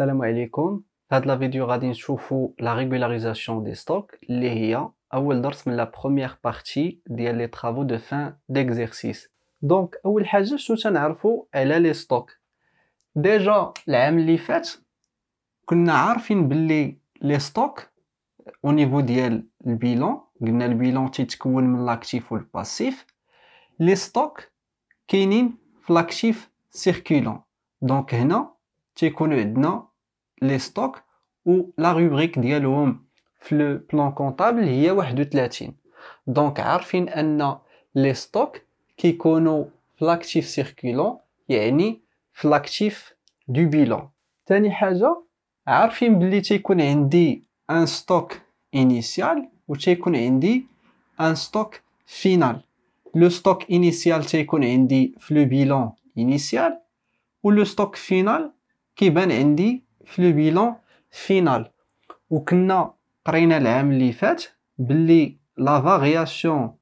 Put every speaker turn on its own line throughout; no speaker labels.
alaikum, dans cette vidéo, nous allons voir la régularisation des stocks, qui est la première partie la première partie des travaux de fin d'exercice. Donc, la première chose que nous allons savoir, les stocks. Déjà, l'année passée, nous savions que les stocks, au niveau du bilan, parce le bilan se déroule l'actif ou le passif, les stocks sont dans l'actif circulant. Donc maintenant, تيكونوا عندنا لي ستوك و لا روبريك ديالهم في لو بلان كونطابل هي 31 دونك عارفين ان لي ستوك كيكونوا في لاكتيف سيركولون يعني في لاكتيف دو بيلون تاني حاجه عارفين بلي تيكون عندي ان ستوك انيسيال و تيكون عندي ان ستوك فينال لو ستوك انيسيال تيكون عندي في لو بيلون انيسيال و لو ستوك فينال كيبان عندي في لو بيلون فينال وكنا قرينا العام اللي فات باللي لا فارياسيون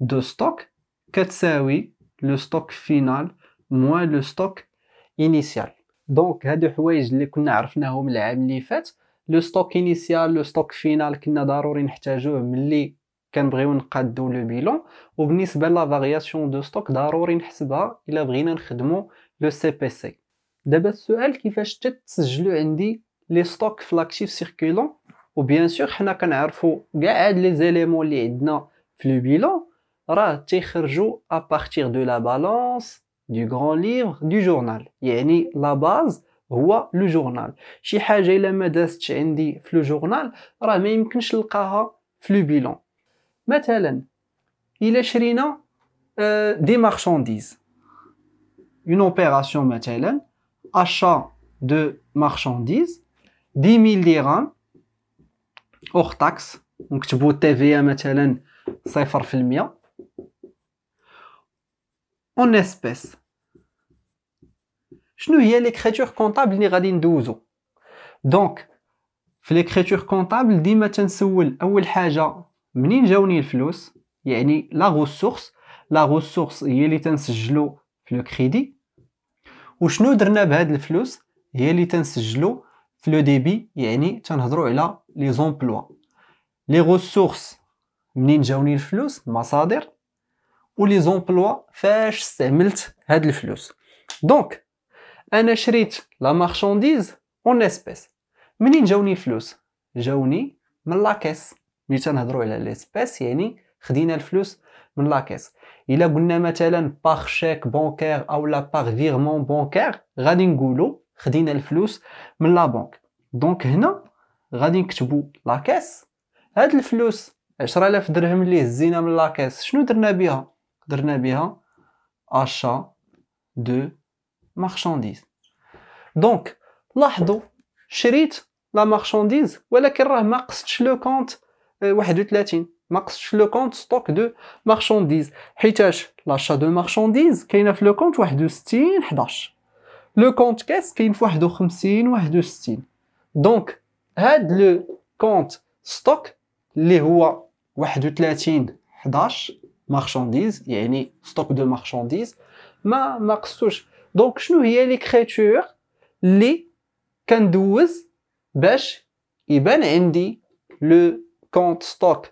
دو ستوك كتساوي لو ستوك فينال موان لو ستوك انيسيال دونك هادو حوايج اللي كنا عرفناهم العام اللي فات لو ستوك انيسيال لو ستوك فينال كنا ضروري نحتاجوه ملي كنبغيو نقادو لو بيلون وبالنسبه لا فارياسيون دو ستوك ضروري نحسبها الا بغينا نخدمو لو سي بي سي de base qui fait les stocks l'actif ou bien sûr a faut the les éléments sont dans le bilan à partir de la balance du grand livre du journal il la base le journal si je fais la le journal le bilan il euh, des marchandises une opération achat de marchandises, 10 000 dirhams hors taxe, donc tu peux TVA, faire en c'est en espèces. Je n'ai pas l'écriture comptable, ni radin 12. Donc, l'écriture comptable, je matin soul, ou le haja, mnin le flous, c'est la ressource, la ressource, yelitens jlo, le crédit. وشنو درنا بهاد الفلوس هي اللي تنسجلو في لو ديبي يعني تنهضروا على لي زومبلوا لي غوسورس منين جاوني الفلوس المصادر ولي زومبلوا فاش استعملت هاد الفلوس دونك انا شريت لا مارشانديز اون اسبيس منين جاوني الفلوس جاوني من لاكيس ملي تنهضروا على لي يعني خدينا الفلوس من لاكيس الا قلنا مثلا باغ شيك بونكير لا باغ فيرمون بونكير غادي نقولوا خدينا الفلوس من لا بنك دونك هنا غادي نكتبوا لاكيس هاد الفلوس 10000 درهم اللي هزينا من لاكيس شنو درنا بها درنا بها اشا دو مارشانديز دونك لاحظوا شريت لا مارشانديز ولكن راه ما قصتش لو كونت 31 آه، ما قصش لو كونت ستوك دو مارشانديز حيتاش لاشا دو مارشانديز كاينه في لو كونت 61 11 لو كونت كاس كاين في 51 61 دونك هاد لو كونت ستوك اللي هو 31 11 مارشانديز يعني ستوك دو مارشانديز ما ما قصتوش دونك شنو هي لي كريتور لي كندوز باش يبان عندي لو كونت ستوك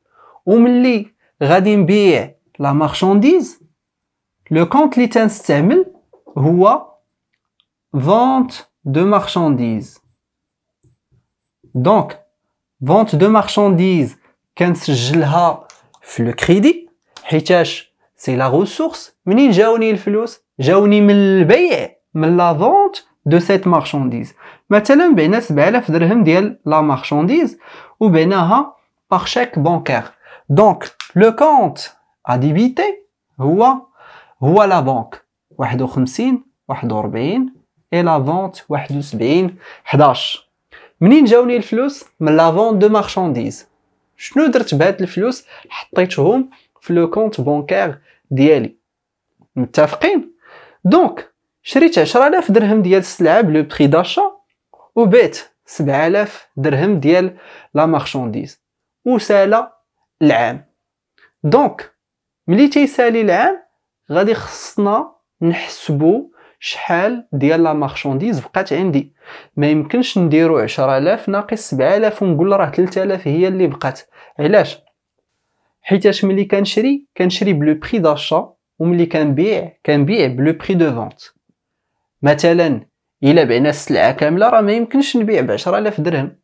la marchandise, le compte qui est de marchandises ». Donc, vente de marchandise, quand le crédit, c'est la ressource, je la vente je cette marchandise je me vendue, je l'ai de je benas la marchandise ou دونك لو كونت اديبيتي هو هو لا بنك 51 41 اي لا فونت 71 11 منين جاوني الفلوس من لا فونت دو مارشانديز شنو درت بهاد الفلوس حطيتهم في لو كونت بونكير ديالي متفقين دونك شريت 10000 درهم ديال السلعه بلو بري داشا وبيت 7000 درهم ديال لا مارشانديز وسالا العام دونك ملي تيسالي العام غادي خصنا نحسبو شحال ديال لا مارشانديز بقات عندي ما يمكنش نديرو 10000 ناقص 7000 ونقول راه 3000 هي اللي بقات علاش حيتاش ملي كنشري كنشري بلو بري داشا وملي كنبيع كنبيع بلو بري دو فونت مثلا الا بعنا السلعه كامله راه ما يمكنش نبيع ب 10000 درهم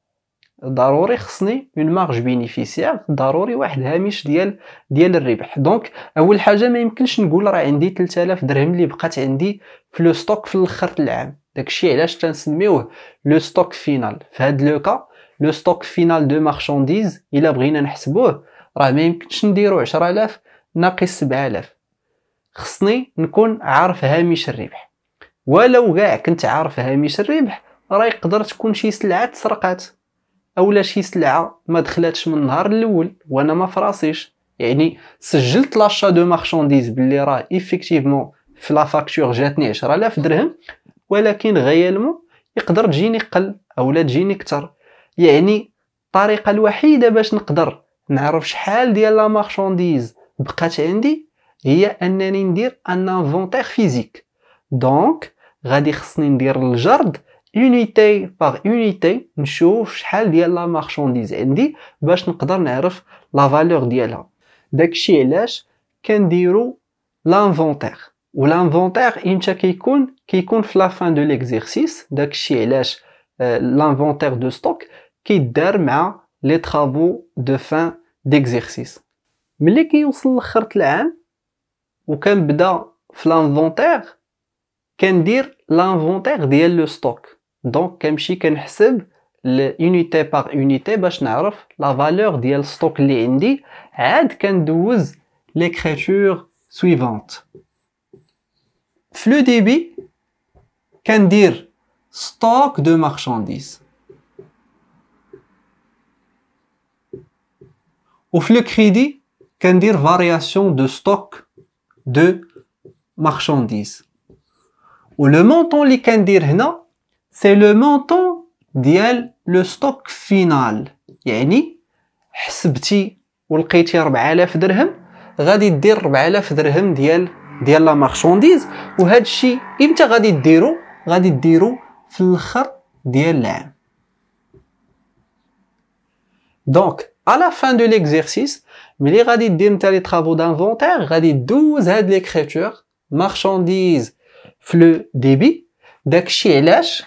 ضروري خصني اون مارج بينيفيسيير ضروري واحد هامش ديال ديال الربح دونك اول حاجه ما يمكنش نقول راه عندي 3000 درهم اللي بقات عندي في لو ستوك في الاخر العام داكشي علاش تنسميوه لو ستوك فينال في هاد لوكا لو ستوك فينال دو مارشانديز الا بغينا نحسبوه راه ما يمكنش نديرو 10000 ناقص 7000 خصني نكون عارف هامش الربح ولو كاع كنت عارف هامش الربح راه يقدر تكون شي سلعه تسرقات اولا شي سلعه ما دخلاتش من النهار الاول وانا ما فراسيش يعني سجلت لاشا دو مارشانديز باللي راه ايفيكتيفمون في لا فاكتور جاتني 10000 درهم ولكن غيالمون يقدر تجيني قل اولا تجيني كتر يعني الطريقه الوحيده باش نقدر نعرف شحال ديال لا مارشانديز بقات عندي هي انني ندير ان انفونتير فيزيك دونك غادي خصني ندير الجرد unité par unité نشوف شحال ديال لا مارشانديز عندي باش نقدر نعرف لا فالور ديالها داكشي علاش كنديرو لانفونتير لانفونتير امتى كيكون كيكون في لا فان دو ليكزيرسيس داكشي علاش لانفونتير دو ستوك كيدار مع لي طرافو دو فان ديكزيرسيس ملي كيوصل لخرة العام وكنبدا في لانفونتير كندير لانفونتير ديال لو ستوك Donc, quand je l'unité par unité par unité, la valeur du stock li indique et 12 l'écriture suivante. Flux débit, qu'est-ce qu'on stock de marchandises Et flux crédit, qu'est-ce qu'on variation de stock de marchandises Et le montant, qu'est-ce qu'on dit سي لو مونطون ديال لو ستوك فينال يعني حسبتي ولقيتي 4000 درهم غادي دير 4000 درهم ديال ديال لا مارشونديز وهذا الشيء امتى غادي ديرو غادي ديرو في الاخر ديال العام دونك à la fin de l'exercice ملي غادي دير نتا لي طرافو دانفونتير غادي دوز هاد ليكريتور مارشونديز في لو ديبي داكشي علاش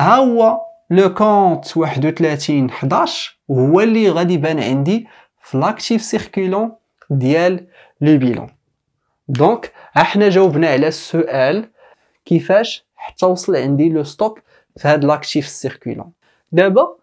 ها هو لو كونت 31 11 هو اللي غادي يبان عندي في لاكتيف سيركيلون ديال لو بيلون دونك احنا جاوبنا على السؤال كيفاش حتى وصل عندي لو ستوك في هاد لاكتيف سيركيلون دابا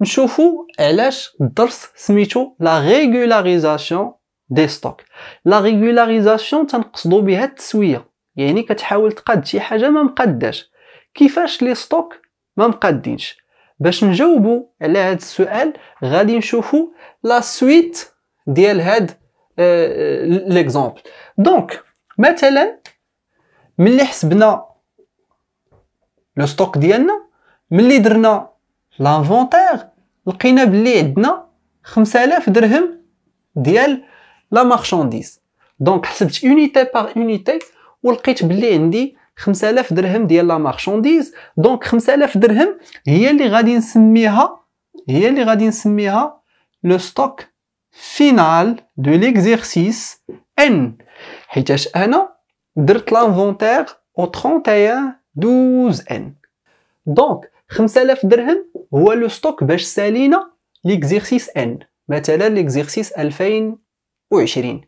نشوفوا علاش الدرس سميتو لا ريغولاريزاسيون دي ستوك لا ريغولاريزاسيون تنقصدو بها التسويه يعني كتحاول تقاد شي حاجه ما مقداش كيفاش لي ستوك ما مقادينش باش نجاوبوا على هذا السؤال غادي نشوفوا لا سويت ديال هاد ليكزامبل آه، دونك آه، مثلا ملي حسبنا لو ستوك ديالنا ملي درنا لانفونتير لقينا بلي عندنا 5000 درهم ديال لا مارشانديز دونك حسبت اونيتي بار اونيتي ولقيت بلي عندي 5000 درهم ديال لا مارشونديز دونك 5000 درهم هي اللي غادي نسميها هي اللي غادي نسميها لو ستوك فينال دو ليكزيرسيس ان حيتاش انا درت لانفونتير او 31 12 ان دونك 5000 درهم هو لو ستوك باش سالينا ليكزيرسيس ان مثلا ليكزيرسيس 2020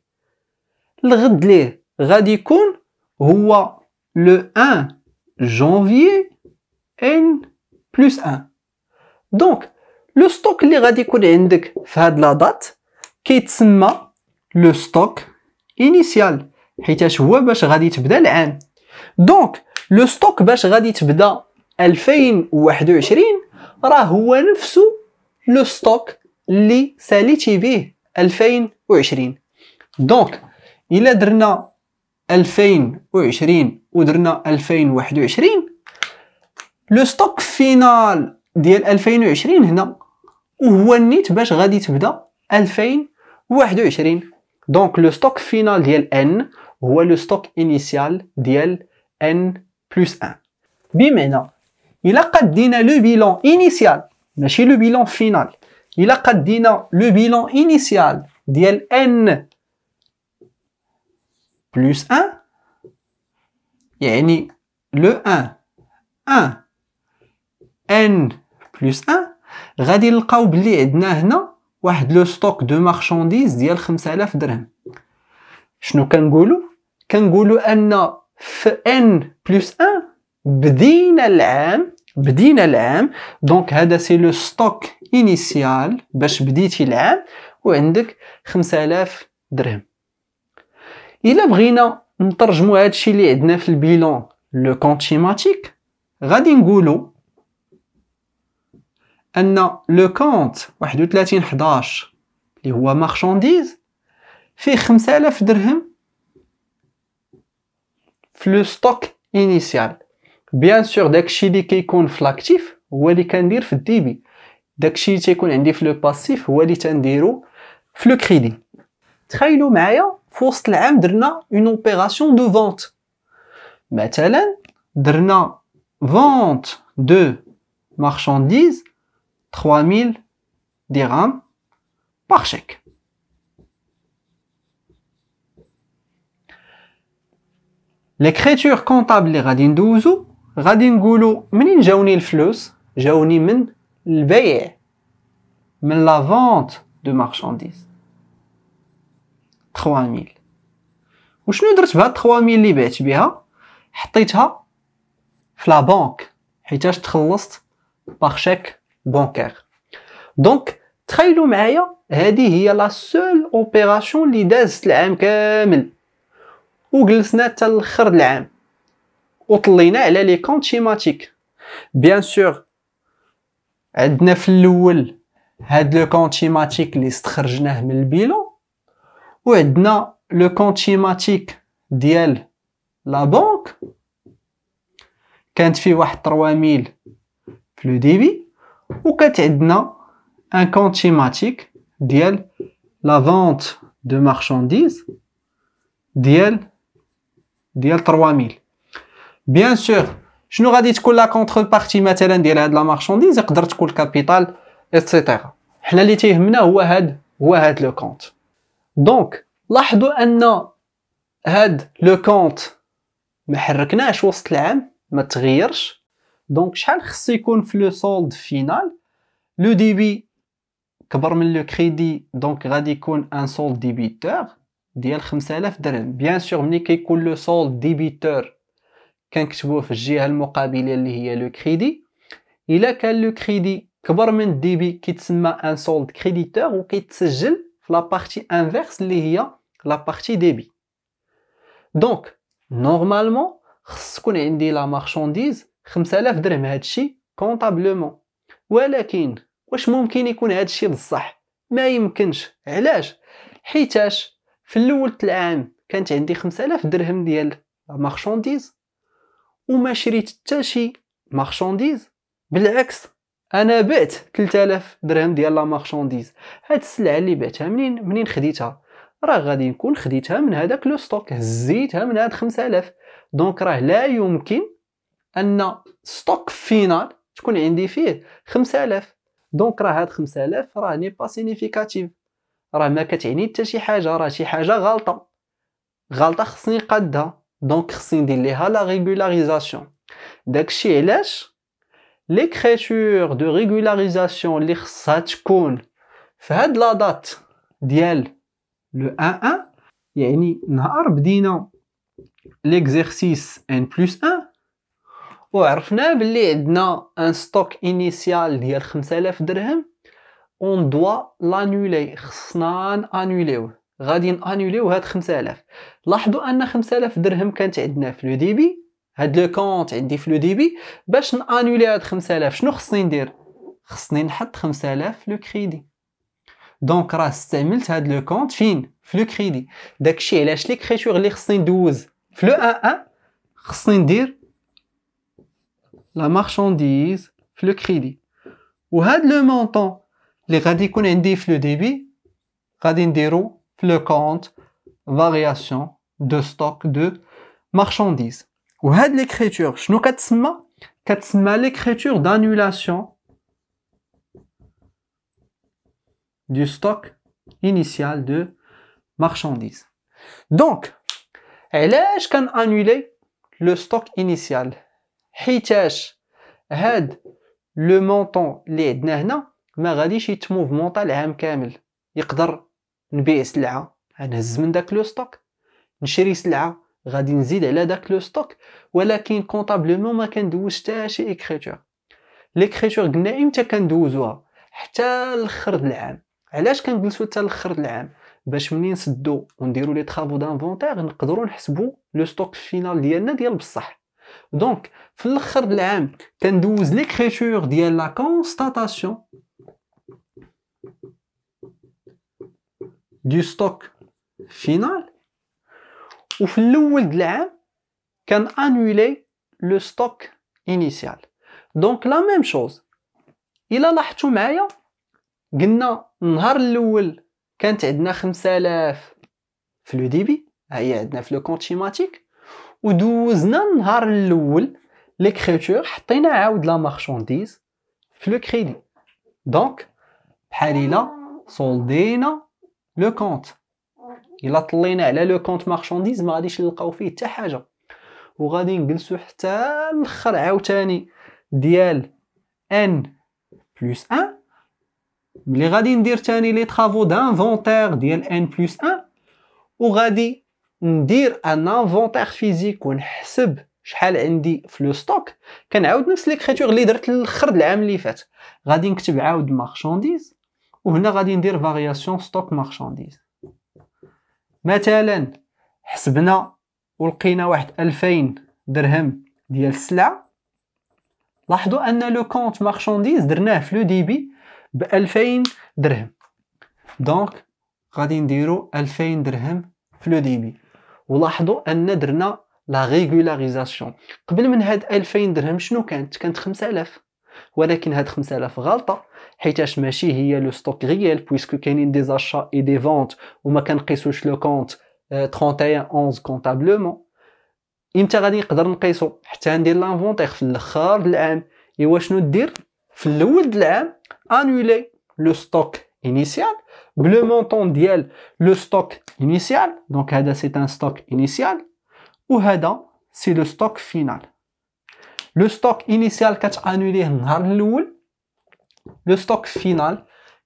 الغد ليه غادي يكون هو le 1 janvier N plus 1 دونك لو ستوك اللي غادي يكون عندك في هاد لا دات كيتسمى لو ستوك انيسيال حيتاش هو باش غادي تبدا العام دونك لو ستوك باش غادي تبدا 2021 راه هو نفسه لو ستوك اللي ساليتي به 2020 دونك الا درنا 2020 ودرنا 2021 لو ستوك فينال ديال 2020 هنا وهو النيت باش غادي تبدا 2021 دونك لو ستوك فينال ديال ان هو لو ستوك انيسيال ديال ان بلس 1 بمعنى الا قدينا لو بيلون انيسيال ماشي لو بيلون فينال الا قدينا لو بيلون انيسيال ديال ان plus 1 يعني لو 1 1 ان بلس 1 غادي نلقاو بلي عندنا هنا واحد لو ستوك دو مارشانديز ديال 5000 درهم شنو كنقولوا كنقولوا ان في ان بلس 1 بدينا العام بدينا العام دونك هذا سي لو ستوك انيسيال باش بديتي العام وعندك 5000 درهم الا بغينا نترجموا هادشي اللي عندنا في البيلون لو كونتيماتيك غادي نقولوا ان لو كونت 31 11 اللي هو مارشانديز فيه 5000 درهم في لو ستوك انيسيال بيان سور داكشي اللي كيكون في لاكتيف هو اللي كندير في الديبي داكشي اللي تيكون عندي في لو باسيف هو اللي تنديرو في لو كريدي Très loin, une opération de vente. Mais vente de marchandises, 3000 dirhams par chèque. L'écriture comptable comptables de 12, de 10, de nous de 15, le de de marchandises. 3000 وشنو درت بهاد 3000 اللي بعت بها حطيتها في لا بانك حيتاش تخلصت باغ شيك بانكير دونك تخيلوا معايا هذه هي لا سول اوبيراسيون اللي دازت العام كامل وجلسنا حتى الاخر العام وطلينا على لي كونت شيماتيك بيان سور عندنا في الاول هاد لو كونت شيماتيك اللي استخرجناه من البيلون ou Edna le compte schématique d'elle la banque quand tu fais 000 plus débit ou quand Edna un compte schématique d'elle la vente de marchandises d'elle d'elle 000 bien sûr je n'aurais dit que la contrepartie matérielle de la marchandise et que le capital etc. حنا اللي تيهمنا هو هاد هو هاد le compte دونك لاحظوا ان هاد لو كونت ما حركناش وسط العام ما تغيرش دونك شحال خص يكون في لو سولد فينال لو ديبي كبر من لو كريدي دونك غادي يكون ان سولد ديبيتور ديال 5000 درهم بيان سور ملي كيكون لو سولد ديبيتور كنكتبوه في الجهه المقابله اللي هي لو كريدي الا كان لو كريدي كبر من الديبي كيتسمى ان سولد كريديتور وكيتسجل لا بارتي انفيرس اللي هي لا بارتي ديبي دونك نورمالمون خص تكون عندي لا مارشانديز 5000 درهم هادشي كونطابلومون ولكن واش ممكن يكون هادشي بصح ما يمكنش علاش حيتاش في الاول العام كانت عندي 5000 درهم ديال مارشانديز وما شريت حتى شي مارشانديز بالعكس انا بعت 3000 درهم ديال لا مارشانديز هاد السلعه اللي بعتها منين منين خديتها راه غادي نكون خديتها من هذاك لو ستوك هزيتها من هاد 5000 دونك راه لا يمكن ان ستوك فينال تكون عندي فيه 5000 دونك راه هاد 5000 راه ني با سينيفيكاتيف راه ما كتعني حتى شي حاجه راه شي حاجه غلطه غلطه خصني نقادها دونك خصني ندير ليها لا ريغولاريزاسيون داكشي علاش l'écriture de régularisation اللي fait la date هاد le 1 1 yani نهار bdina l'exercice n plus 1 وعرفنا بلي عندنا ان ستوك انيسيال ديال 5000 درهم اون دوا لانولي خصنا انوليوه غادي نانوليو هاد 5000 لاحظوا ان 5000 درهم كانت عندنا في لو ديبي هاد لو كونت عندي في لو ديبي باش نانولي هاد 5000 شنو خصني ندير خصني نحط 5000 في لو كريدي دونك راه استعملت هاد لو كونت فين في لو كريدي داكشي علاش لي كريتور لي خصني ندوز في لو ان 1 خصني ندير لا مارشانديز في لو كريدي وهاد لو مونطون لي غادي يكون عندي في لو ديبي غادي نديرو في لو كونت فارياسيون دو ستوك دو مارشانديز l'écriture, l'écriture d'annulation du stock initial de marchandises. Donc, elle je annuler le stock initial. peux had le montant, Je peux ma le montant. Je peux annuler kamel. montant. Je peux annuler le stock, le montant. غادي نزيد على داك لو ستوك ولكن كونطابلومون ما كندوزش حتى شي اكريتور ليكريتور قلنا امتى كندوزوها حتى الاخر العام علاش كنجلسو حتى الاخر العام باش منين نسدو ونديرو لي طرافو دانفونتير نقدروا نحسبوا لو ستوك فينال ديالنا ديال بصح دونك في الاخر العام كندوز ليكريتور ديال لا كونستاتاسيون دو ستوك فينال وفي الاول ديال العام كان انولي لو ستوك انيسيال دونك لا ميم شوز الا لاحظتوا معايا قلنا النهار الاول كانت عندنا 5000 في لو ديبي ها هي عندنا في لو كونت شيماتيك ودوزنا النهار الاول كريتور حطينا عاود لا مارشونديز في لو كريدي دونك بحال الا صولدينا لو كونت الا طلينا على لو كونت مارشانديز ما غاديش نلقاو فيه حتى حاجه وغادي نجلسو حتى الاخر عاوتاني ديال ان بلس 1 ملي غادي ندير تاني لي طرافو دانفونتير ديال ان بلس 1 وغادي ندير ان انفونتير فيزيك ونحسب شحال عندي في لو ستوك كنعاود نفس ليكريتور اللي درت الاخر العام اللي فات غادي نكتب عاود مارشانديز وهنا غادي ندير فارياسيون ستوك مارشانديز مثلا حسبنا ولقينا واحد ألفين درهم ديال السلعه لاحظوا ان لو كونت مارشانديز درناه في لو ديبي ب 2000 درهم دونك غادي نديرو 2000 درهم في لو ديبي ولاحظوا ان درنا لا ريغولاريزاسيون قبل من هاد 2000 درهم شنو كانت كانت 5000 ولكن هاد 5000 غلطه حيتاش ماشي هي لو ستوك ريال بويسكو كاينين دي زاشا اي دي فونت وما كنقيسوش لو كونت 31 11 كونطابلومون امتى غادي نقدر نقيسو حتى ندير لانفونتيغ في الاخر العام ايوا شنو دير في الاول العام انولي لو ستوك انيسيال بلو مونطون ديال لو ستوك انيسيال دونك هذا سي ان ستوك انيسيال وهذا سي لو ستوك فينال Le stock initial que tu annulais n'a le stock final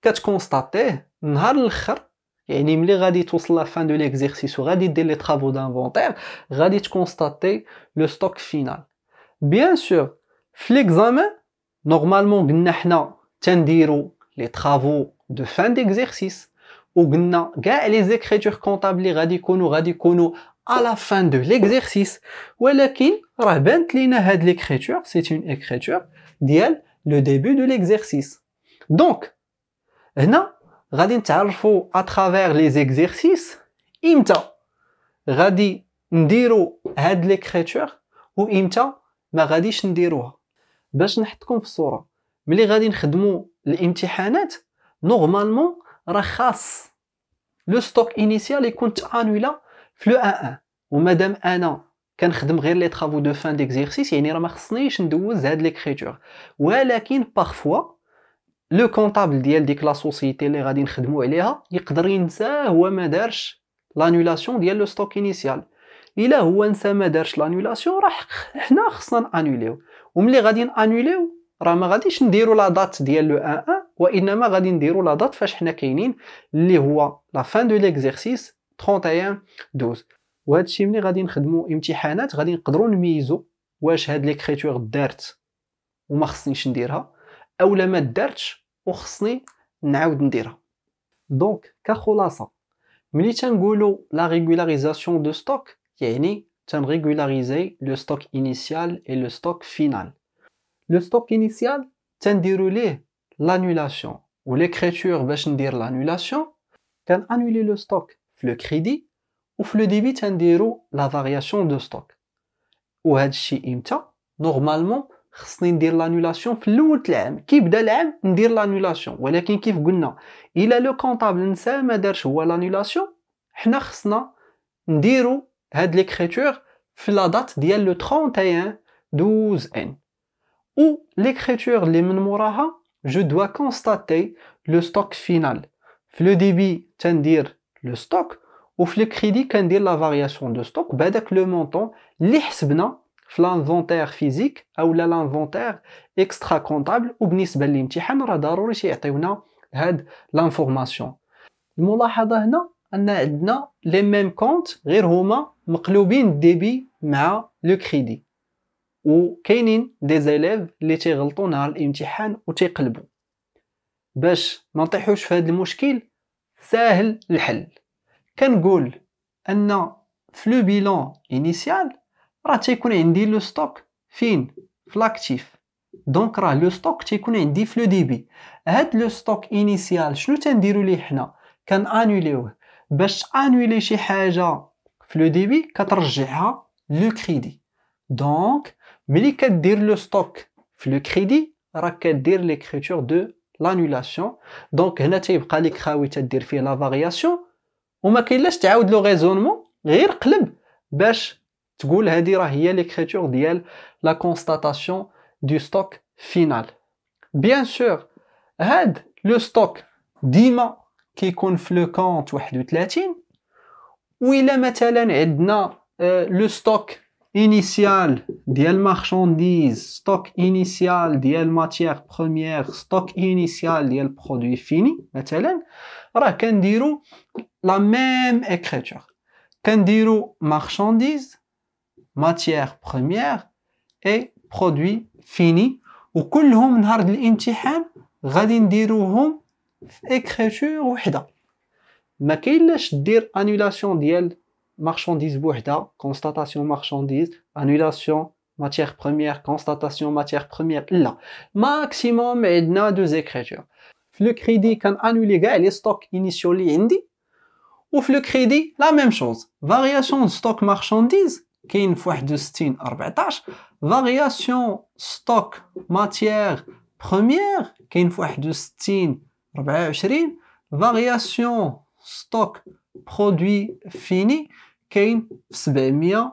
que tu constatais n'a et nous les radit tous la fin de l'exercice radit dès les travaux d'inventaire radit tu constatais le stock final bien sûr l'examen normalement gnahna tendiro les travaux de fin d'exercice ou gnah ga les écritures comptables à la fin de l'exercice ولكن la rabbinette a l'écriture, c'est une écriture, dit elle, le début de l'exercice. Donc, maintenant, la rabbinette a à travers les exercices, elle a l'écriture, ou elle a l'écriture, ou elle a l'écriture. Mais je n'ai pas de conscience. Mais la rabbinette a l'écriture, normalement, la le stock initial est contre Annula, le 1-1, ou madame Anna. كنخدم غير لي طرافو دو فان ديكزيرسيس يعني راه ما خصنيش ندوز هاد ليكريتور ولكن باغفوا لو كونطابل ديال ديك لا سوسيتي اللي غادي نخدمو عليها يقدر ينسى هو ما دارش لانولاسيون ديال لو ستوك انيسيال الا هو نسى ما دارش لانولاسيون راه حنا خصنا نانوليو وملي غادي نانوليو راه ما غاديش نديرو لا دات ديال لو 1 1 وانما غادي نديرو لا دات فاش حنا كاينين اللي هو لا فان دو ليكزيرسيس 31 12 وهذا الشيء ملي غادي نخدموا امتحانات غادي نقدروا نميزوا واش هاد ليكريتور دارت وما خصنيش نديرها اولا ما دارتش وخصني نعاود نديرها دونك كخلاصه ملي تنقولوا لا ريغولاريزاسيون دو ستوك يعني تنريغولاريزي لو ستوك انيسيال اي لو ستوك فينال لو ستوك انيسيال تنديرو ليه لانولاسيون وليكريتور باش ندير لانولاسيون كان انولي لو ستوك في لو كريدي ou le débit, la variation de stock. Et Normalement, nous devons l'annulation dans le mot de le l'annulation? nous l'annulation. nous a le comptable n'est pas l'annulation. nous devons cette la date de 31 12 N. Ou l'écriture qui je dois constater le stock final. le débit, le stock وفي لو كريدي كندير لا فارياسيون دو ستوك بهذاك لو مونطون اللي حسبنا في لانفونتير فيزيك او لا لانفونتير اكسترا كونطابل وبالنسبه للامتحان راه ضروري يعطيونا هاد لانفورماسيون الملاحظه هنا ان عندنا لي ميم كونت غير هما مقلوبين الديبي مع لو كريدي وكاينين دي زيليف اللي تيغلطوا نهار الامتحان وتيقلبوا باش ما نطيحوش في هذا المشكل ساهل الحل كنقول ان في لو بيلون انيسيال راه تيكون عندي لو ستوك فين في لاكتيف دونك راه لو ستوك تيكون عندي في لو ديبي هاد لو ستوك انيسيال شنو تنديرو ليه حنا كنانيليوه باش انيلي شي حاجه في لو ديبي كترجعها لو كريدي دونك ملي كدير لو ستوك في لو كريدي راك كدير ليكريتور دو لانيلاسيون دونك هنا تيبقى لك خاوي تدير فيه لا فارياسيون وما كاينلاش تعاود لو ريزونمون غير قلب باش تقول هذه راه هي ليكريتور ديال لا كونستاتاسيون دو ستوك فينال بيان سور هاد لو ستوك ديما كيكون في لو كونت 31 وإلا مثلا عندنا لو ستوك انيسيال ديال مارشانديز ستوك انيسيال ديال ماتيير بروميير ستوك انيسيال ديال برودوي فيني مثلا راه كنديرو la même écriture. Kandiro marchandise, matière première et produit fini. ou نهار الامتحان غادي نديروهم في écriture. وحده ما كاينلاش دير annulation ديال marchandise بوحده constatation marchandise annulation matière première constatation matière première la maximum il deux écritures le crédit quand crédit انولي كاع لي ستوك ou le crédit, la même chose. Variation stock marchandises qui est une fois de Steam 14. Variation stock matière première, qui est une fois de Steam 24. Variation stock produit fini, qui est une fois de Steam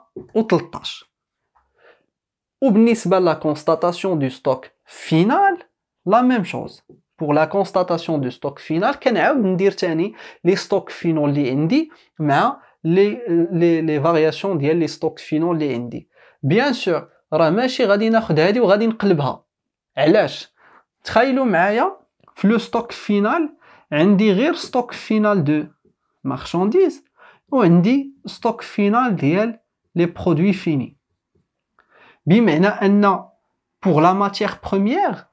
14. la constatation du stock final, la même chose la constatation du stock final qu'on n'a pas dit les stocks finaux les indis mais les variations des stocks finaux les indis bien sûr ramez si rade d'un et de l'a dit le club elle est très le meilleur le stock final indire le stock final de marchandises ou indi le stock final des produits finis bien maintenant pour la matière première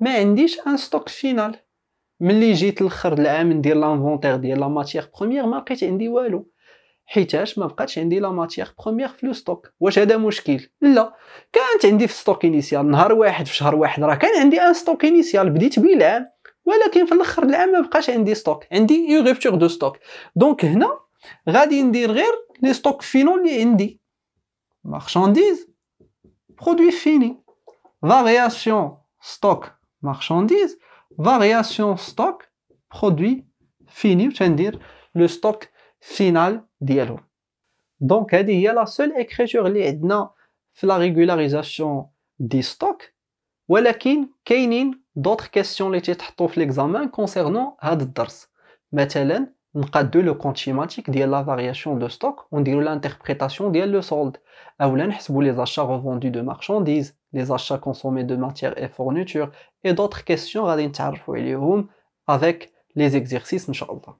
ما عنديش ان ستوك فينال ملي جيت لاخر العام ندير لانفونتير ديال لا ماتيير بروميير ما لقيت عندي والو حيتاش ما بقاتش عندي لا ماتيغ بروميير في لو ستوك واش هذا مشكل لا كانت عندي في ستوك انيسيال نهار واحد في شهر واحد راه كان عندي ان ستوك انيسيال بديت به العام ولكن في الاخر العام ما بقاش عندي ستوك عندي اون ريبتور دو ستوك دونك هنا غادي ندير غير لي ستوك فينو اللي عندي مارشانديز برودوي فيني فارياسيون ستوك Marchandise, variation stock, produit fini, dire le stock final d'ILO. Donc, y a la seule écriture qui est dans la régularisation des stocks. ولكن كاينين d'autres questions les sont dans l'examen concernant هذا on cadre le compte schématique de la variation de stock, on dit l'interprétation de le solde. on les achats revendus de marchandises, les achats consommés de matières et fournitures et d'autres questions à nous allons avec les exercices, Inch'Allah.